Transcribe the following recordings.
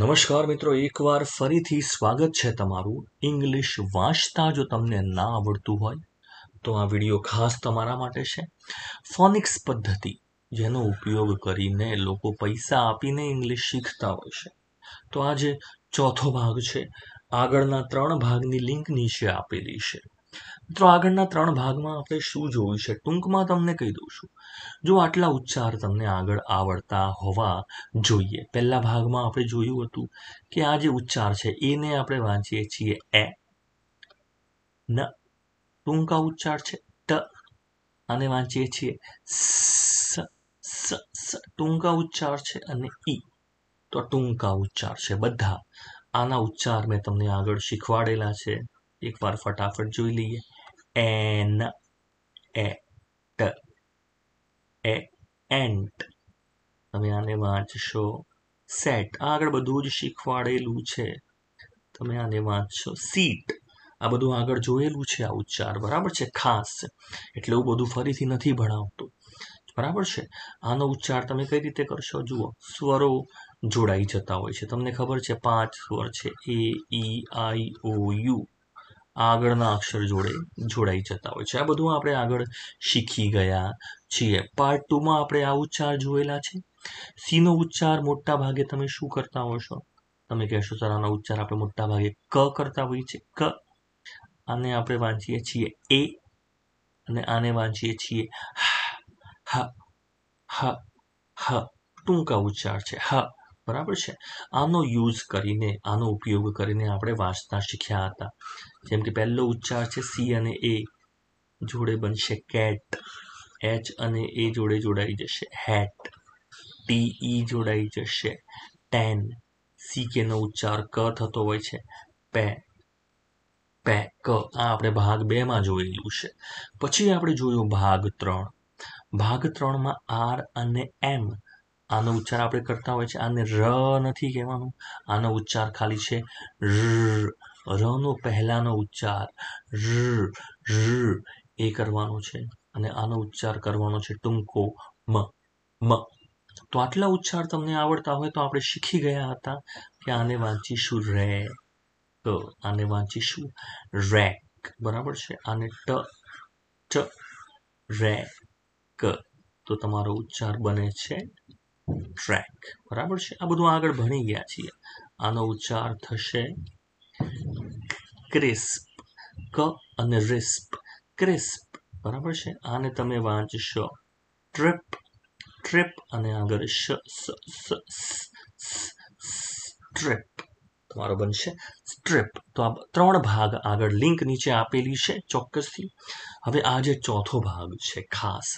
નમસ્કાર મિત્રો એકવાર ફરીથી સ્વાગત છે તમારું ઇંગ્લિશ વાંચતા જો તમને ના આવડતું હોય તો આ વિડીયો ખાસ તમારા માટે છે ફોનિક્સ પદ્ધતિ જેનો ઉપયોગ કરીને લોકો પૈસા આપીને ઇંગ્લિશ શીખતા હોય છે તો આ જે ચોથો ભાગ છે આગળના ત્રણ ભાગની લિંક નીચે આપેલી છે મિત્રો આગળના ત્રણ ભાગમાં આપણે શું જોયું છે ટૂંકમાં તમને કહી દઉં છું જો આટલા ઉચ્ચાર તમને આગળ આવડતા હોવા જોઈએ પહેલા ભાગમાં આપણે જોયું હતું કે આ જે ઉચ્ચાર છે એને આપણે વાંચીએ છીએ એ ન ટૂંકા ઉચ્ચાર છે ટ અને વાંચીએ છીએ સ ટૂંકા ઉચ્ચાર છે અને ઈ તો ટૂંકા ઉચ્ચાર છે બધા આના ઉચ્ચાર મેં તમને આગળ શીખવાડેલા છે એકવાર ફટાફટ જોઈ લઈએ એન એ ટ એ એન્ટ તમે આને વાંચશો સેટ આ આગળ બધું જ શીખવાડેલું છે તમે આને વાંચશો સીટ આ બધું આગળ જોયેલું છે આ ઉચ્ચાર બરાબર છે ખાસ એટલે એવું બધું ફરીથી નથી ભણાવતું બરાબર છે આનો ઉચ્ચાર તમે કઈ રીતે કરશો જુઓ સ્વરો જોડાઈ જતા હોય છે તમને ખબર છે પાંચ સ્વર છે એ ઈ આઈ ઓ યુ આગળના અક્ષર જોડે જોડાઈ જતા હોય છે આ બધું આપણે આગળ શીખી ગયા છીએ પાર્ટ ટુમાં આપણે આ ઉચ્ચાર જોયેલા છે સીનો ઉચ્ચાર મોટા ભાગે તમે શું કરતા હોશો તમે કહેશો સર આનો ઉચ્ચાર આપણે મોટા ભાગે ક કરતા હોઈએ છીએ ક આને આપણે વાંચીએ છીએ એ અને આને વાંચીએ છીએ હ હ હ હ ટૂંકા ઉચ્ચાર છે હા બરાબર છે આનો યુઝ કરીને આનો ઉપયોગ કરીને આપણે વાંચતા શીખ્યા હતા જેમ કે પહેલો ઉચ્ચાર છે સી અને એ જોડે બનશે કેટ એચ અને એ જોડે જોડાઈ જશે હેટ ટી ઈ જોડાઈ જશે ટેન સી કેનો ઉચ્ચાર ક થતો હોય છે પે પે ક આ આપણે ભાગ બેમાં જોયેલું છે પછી આપણે જોયું ભાગ ત્રણ ભાગ ત્રણમાં આર અને એમ આનો ઉચ્ચાર આપણે કરતા હોય છે આને ર નથી કહેવાનું આનો ઉચ્ચાર ખાલી છે ર રનો પહેલાંનો ઉચ્ચાર ર એ કરવાનો છે અને આનો ઉચ્ચાર કરવાનો છે ટૂંકો મ મ તો આટલા ઉચ્ચાર તમને આવડતા હોય તો આપણે શીખી ગયા હતા કે આને વાંચીશું રે ક આને વાંચીશું રેક બરાબર છે આને ટ ટ રેક તો તમારો ઉચ્ચાર બને છે ટ્રેક બરાબર છે આ બધું આગળ ભણી ગયા છીએ આનો ઉચ્ચાર થશે ક્રિસ્પ ક અને રિસ્પ ક્રિસ્પ બરાબર છે આને તમે વાંચશો ટ્રીપ ટ્રીપ અને આગળ શ સ્ટ્રીપ તમારો બનશે સ્ટ્રીપ તો આ ત્રણ ભાગ આગળ લિંક નીચે આપેલી છે ચોક્કસથી હવે આજે ચોથો ભાગ છે ખાસ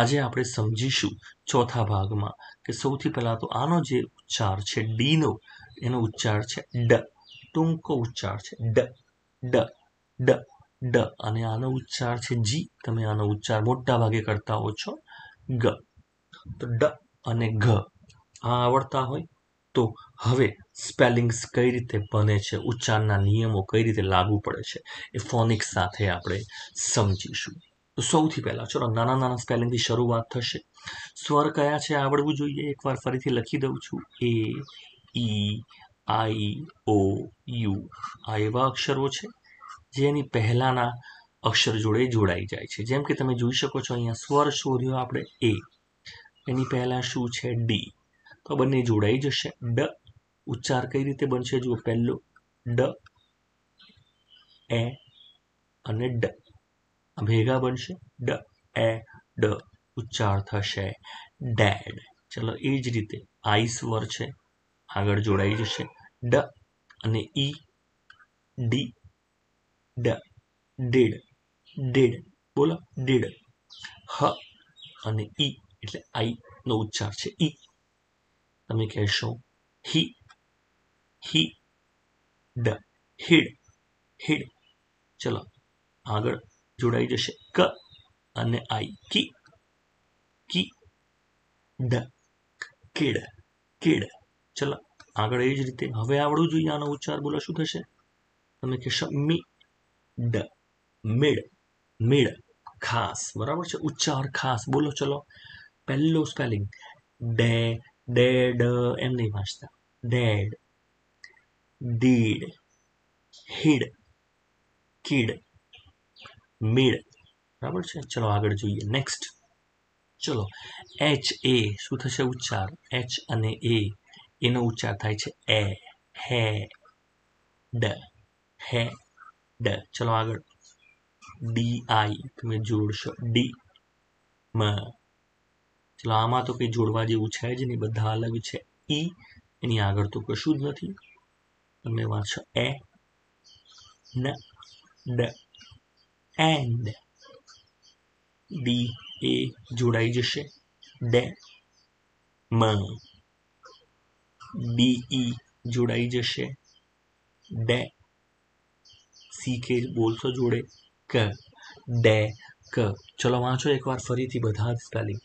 આજે આપણે સમજીશું ચોથા ભાગમાં કે સૌથી પહેલાં તો આનો જે ઉચ્ચાર છે ડીનો એનો ઉચ્ચાર છે ડ ટૂંકો ઉચ્ચાર છે ડ ડ ડ ડ અને આનો ઉચ્ચાર છે જી તમે આનો ઉચ્ચાર મોટા ભાગે કરતા હો છો ગ તો ડ અને ઘ આ આવડતા હોય તો હવે સ્પેલિંગ્સ કઈ રીતે બને છે ઉચ્ચારના નિયમો કઈ રીતે લાગુ પડે છે એ ફોનિક્સ સાથે આપણે સમજીશું સૌથી પહેલાં ચલો નાના નાના સ્પેલિંગથી શરૂઆત થશે સ્વર કયા છે આવડવું જોઈએ એકવાર ફરીથી લખી દઉં છું એ ઈ આઈ ઓ યુ આ એવા અક્ષરો છે જે એની પહેલાંના અક્ષર જોડે જોડાઈ જાય છે જેમ કે તમે જોઈ શકો છો અહીંયા સ્વર શોધ્યો આપણે એ એની પહેલાં શું છે ડી તો બંને જોડાઈ જશે ડ ઉચ્ચાર કઈ રીતે બનશે જુઓ પહેલો ડ એ અને ડ ભેગા બનશે ડ એ ડ ઉચ્ચાર થશે ડેડ ચલો એ જ રીતે આઈ સ્વર છે આગળ જોડાઈ જશે ડ અને ઈ ડી ડ ડેડ ડેડ બોલો ડેડ હ અને ઈ એટલે આઈ નો ઉચ્ચાર છે ઈ તમે કહેશો હી હી ડ હિડ હિડ ચલો આગળ જોડાઈ જશે ક અને આઈ કી કી ડ કેડ કેડ ચલો આગળ એ જ રીતે હવે આવડવું જોઈએ આનો ઉચ્ચાર બોલો શું થશે તમે કહેશો મી ડ મેળ મેળ ખાસ બરાબર છે ઉચ્ચાર ખાસ બોલો ચલો પહેલો સ્પેલિંગ ડે ડેડ એમ નહીં વાંચતા ડેડ દીડ હિડ કિડ મેળ બરાબર છે ચલો આગળ જોઈએ નેક્સ્ટ ચલો એચ એ શું થશે ઉચ્ચાર એચ અને એ એનો ઉચ્ચાર થાય છે એ હે ડ હે ડ ચલો આગળ ડી આઈ તમે જોડશો ડી મ ચલો આમાં તો કંઈ જોડવા જેવું છે જ નહીં બધા અલગ છે ઈ e. એની આગળ તો કશું જ નથી તમે વાંચો એ ન ડ એન્ડ ડી એ જોડાઈ જશે ડે મ ડીઈ e જોડાઈ જશે ડે સી કે બોલશો જોડે ક ડે ક ચલો વાંચો એકવાર ફરીથી બધા જ spelling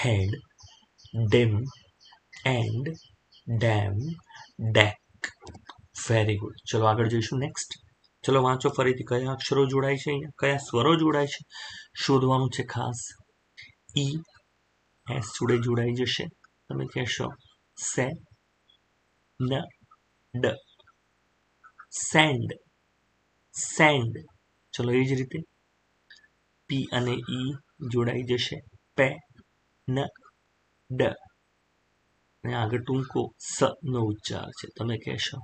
head dam and dam deck very good ચલો આગળ જઈશું નેક્સ્ટ ચલો વાંચો ફરીથી કયા અક્ષરો જોડાય છે અહીંયા કયા સ્વરો જોડાય છે શોધવાનું છે ખાસ ઈ e, એસ જોડે જોડાઈ જશે તમે કહેશો સે ન ડ સેન્ડ સેન્ડ ચલો એ જ રીતે પી અને ઈ e જોડાઈ જશે પે ન ડ અને આગળ ટૂંકો સ નો ઉચ્ચાર છે તમે કહેશો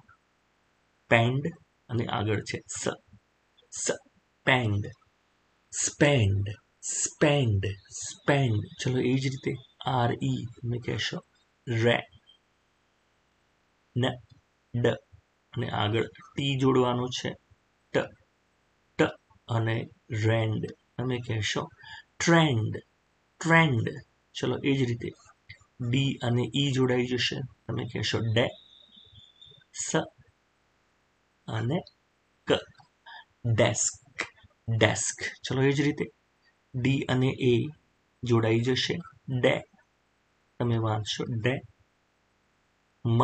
પેન્ડ અને આગળ છે સ સ્પેન્ડ સ્પેન્ડ સ્પેન્ડ સ્પેન્ડ ચલો એ જ રીતે આર ઈ e તમે કહેશો રે ન ડ અને આગળ ટી જોડવાનું છે ટ ટ અને રેન્ડ તમે કહેશો ટ્રેન્ડ ટ્રેન્ડ ચલો એ જ રીતે ડી અને ઈ e જોડાઈ જશે તમે કહેશો ડે સ અને ક ડેસ્ક ડેસ્ક ચલો એ જ રીતે ડી અને એ જોડાઈ જશે ડે તમે વાંચશો ડે મ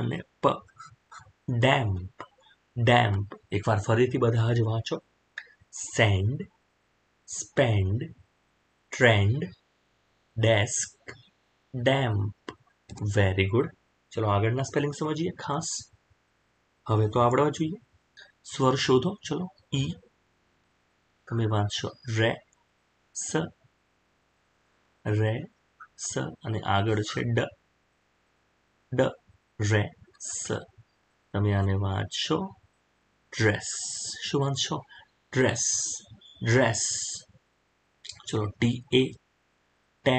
અને પ ડેમ્પ ડેમ્પ એકવાર ફરીથી બધા જ વાંચો send spend trend desk damp very good ચલો આગળના સ્પેલિંગ સમજીએ ખાસ હવે તો આવડવા જોઈએ સ્વર શોધો ચલો ઈ તમે વાંચશો રે સ રે સ અને આગળ છે ડ ડ રે સ તમે આને વાંચશો ડ્રેસ શું વાંચશો ડ્રેસ ડ્રેસ ચલો ટી એ ટે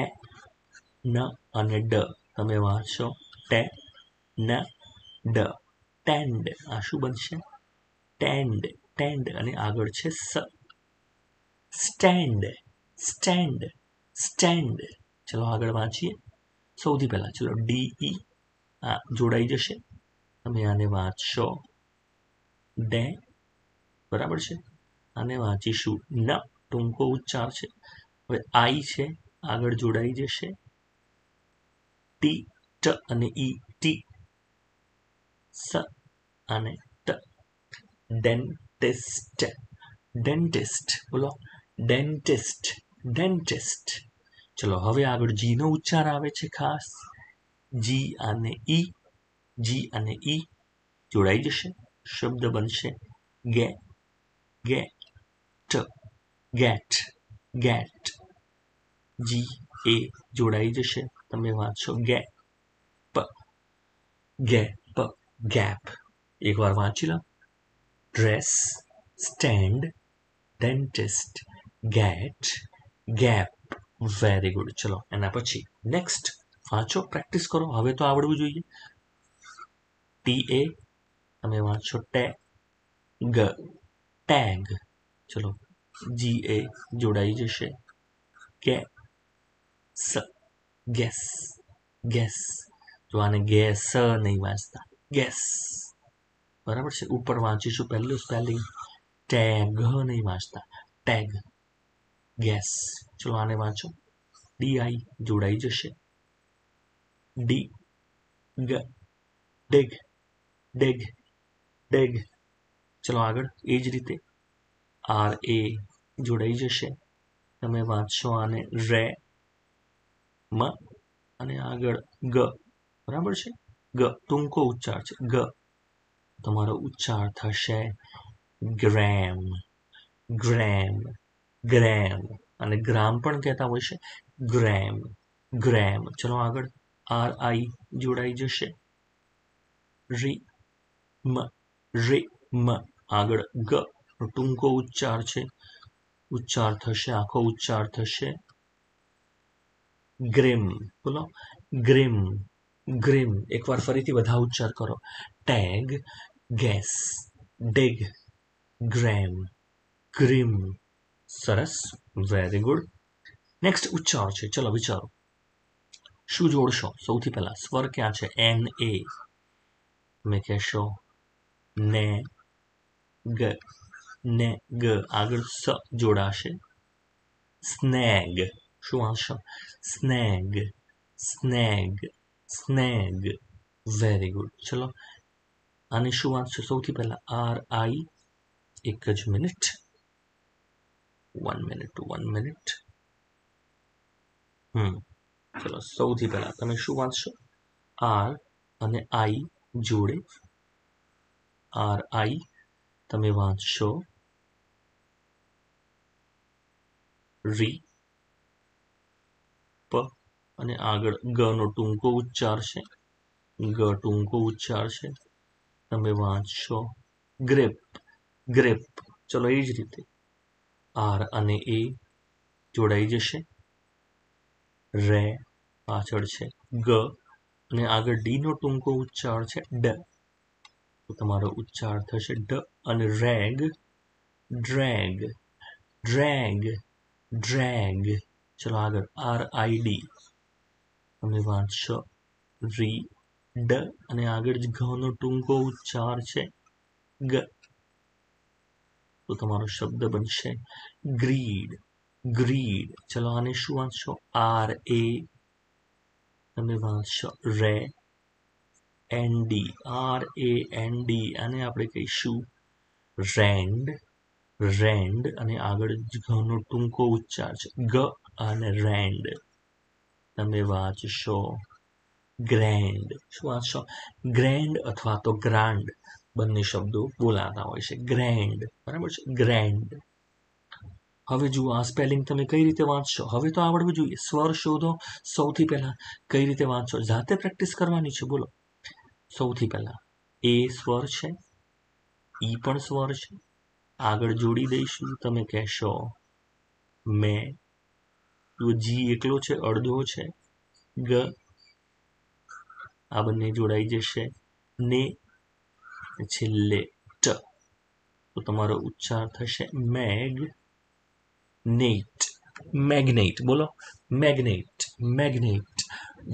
ન અને ડ તમે વાંચશો ટે ન ડ ટેન્ડ આ શું બનશે ટેન્ડ ટેન્ડ અને આગળ છે સ સ્ટેન્ડ સ્ટેન્ડ સ્ટેન્ડ ચલો આગળ વાંચીએ સૌથી પહેલાં ચલો ડીઈ આ જોડાઈ જશે તમે આને વાંચશો ડે બરાબર છે આને વાંચીશું ન ટૂંકો ઉચ્ચાર છે હવે આઈ છે આગળ જોડાઈ જશે ટી ટ અને ઈ ટી સ અને ટ ડેન્ટિસ્ટ ડેન્ટિસ્ટ બોલો ડેન્ટિસ્ટ ડેન્ટિસ્ટ ચલો હવે આગળ જીનો ઉચ્ચાર આવે છે ખાસ જી અને ઈ e. જી અને ઈ e જોડાઈ જશે શબ્દ બનશે ગે ગે ટ ગેટ ગેટ જી એ જોડાઈ જશે તમે વાંચો ગે પ ગે ગેપ એકવાર વાંચી લો dress stand dentist get gap very good ચલો એના પછી નેક્સ્ટ વાંચો પ્રેક્ટિસ કરો હવે તો આવડવું જોઈએ ટી એ તમે વાંચો ટેગ ટેગ ચલો જી એ જોડાઈ જશે કે સ ગેસ ગેસ તો આને ગેસ નહીં વાંચતા ગેસ બરાબર છે ઉપર વાંચીશું પહેલું સ્પેલિંગ ટેગ નહીં વાંચતા ટેગ ગેસ ચલો આને વાંચો ડી આઈ જોડાઈ જશે ડી ગ ડેગ ડેગ ડેગ ચલો આગળ એ જ રીતે આર એ જોડાઈ જશે તમે વાંચશો આને રે મ અને આગળ ગ બરાબર છે ગ ટૂંકો ઉચ્ચાર છે ગ તમારો ઉચ્ચાર થશે ગ્રેમ ગ્રેમ ગ્રેમ અને ગ્રામ પણ કહેતા હોય છે ગ્રેમ ગ્રેમ ચલો આગળ આર આઈ જોડાઈ જશે રી મ રે મ આગળ ગ ટૂંકો ઉચ્ચાર છે ઉચ્ચાર થશે આખો ઉચ્ચાર થશે ગ્રેમ બોલો ગ્રેમ ગ્રીમ એકવાર ફરીથી બધા ઉચ્ચાર કરો tag gas dag gram grim સરસ વેરી ગુડ નેક્સ્ટ ઉચ્ચાર છે ચલો વિચારો શું જોડશો સૌથી પહેલાં સ્વર ક્યાં છે એન એ મેં કહેશો ને ગ ને ગ આગળ સ જોડાશે સ્નેગ શું આવશે સ્નેગ સ્નેગ સ્નેગ વેરી ગુડ ચલો આને શું વાંચશો સૌથી પહેલાં આર આઈ એક જ minute one minute one minute hmm ચલો સૌથી પહેલાં તમે શું વાંચશો આર અને આઈ જોડે આર આઈ તમે વાંચશો રી પ અને આગળ ગ નો ટૂંકો ઉચ્ચાર છે ગ ટૂંકો ઉચ્ચાર છે તમે વાંચશો ગ્રેપ ગ્રેપ ચલો એ જ રીતે આર અને એ જોડાઈ જશે રે પાછળ છે ગ અને આગળ ડી નો ટૂંકો ઉચ્ચાર છે ડ તમારો ઉચ્ચાર થશે ડ અને રેગ ડ્રેગ ડ્રેગ ડ્રેગ ચલો આગળ આર આઈ ડી તમે વાંચશો રી ડ અને આગળ જ ઘઉંનો ટૂંકો ઉચ્ચાર છે ગ તો તમારો શબ્દ બનશે ગ્રીડ ગ્રીડ ચલો આને શું વાંચશો આર એ તમે વાંચશો રે N D R A D અને આપણે કહીશું રેન્ડ રેન્ડ અને આગળ ઘઉંનો ટૂંકો ઉચ્ચાર છે ગ અને રેન્ડ તમે વાંચશો ગ્રેન્ડ શું વાંચશો ગ્રેન્ડ અથવા તો ગ્રાન્ડ બંને શબ્દો બોલાતા હોય છે ગ્રેન્ડ બરાબર છે ગ્રેન્ડ હવે જુઓ આ સ્પેલિંગ તમે કઈ રીતે વાંચશો હવે તો આવડવું જોઈએ સ્વર શોધો સૌથી પહેલાં કઈ રીતે વાંચશો જાતે પ્રેક્ટિસ કરવાની છે બોલો સૌથી પહેલાં એ સ્વર છે ઈ પણ સ્વર છે આગળ જોડી દઈશું તમે કહેશો મેં તો જી એકલો છે અડધો છે ગ આ બંને જોડાઈ જશે ને છેલ્લે ટ તો તમારો ઉચ્ચાર થશે મેગ નેટ મેગ્નેટ બોલો મેગ્નેટ મેગ્નેટ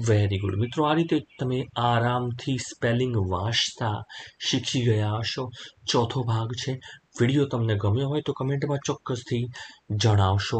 વેરી ગુડ મિત્રો આ રીતે તમે આરામથી સ્પેલિંગ વાંચતા શીખી ગયા હશો ચોથો ભાગ છે વિડીયો તમને ગમ્યો હોય તો કમેન્ટમાં ચોક્કસથી જણાવશો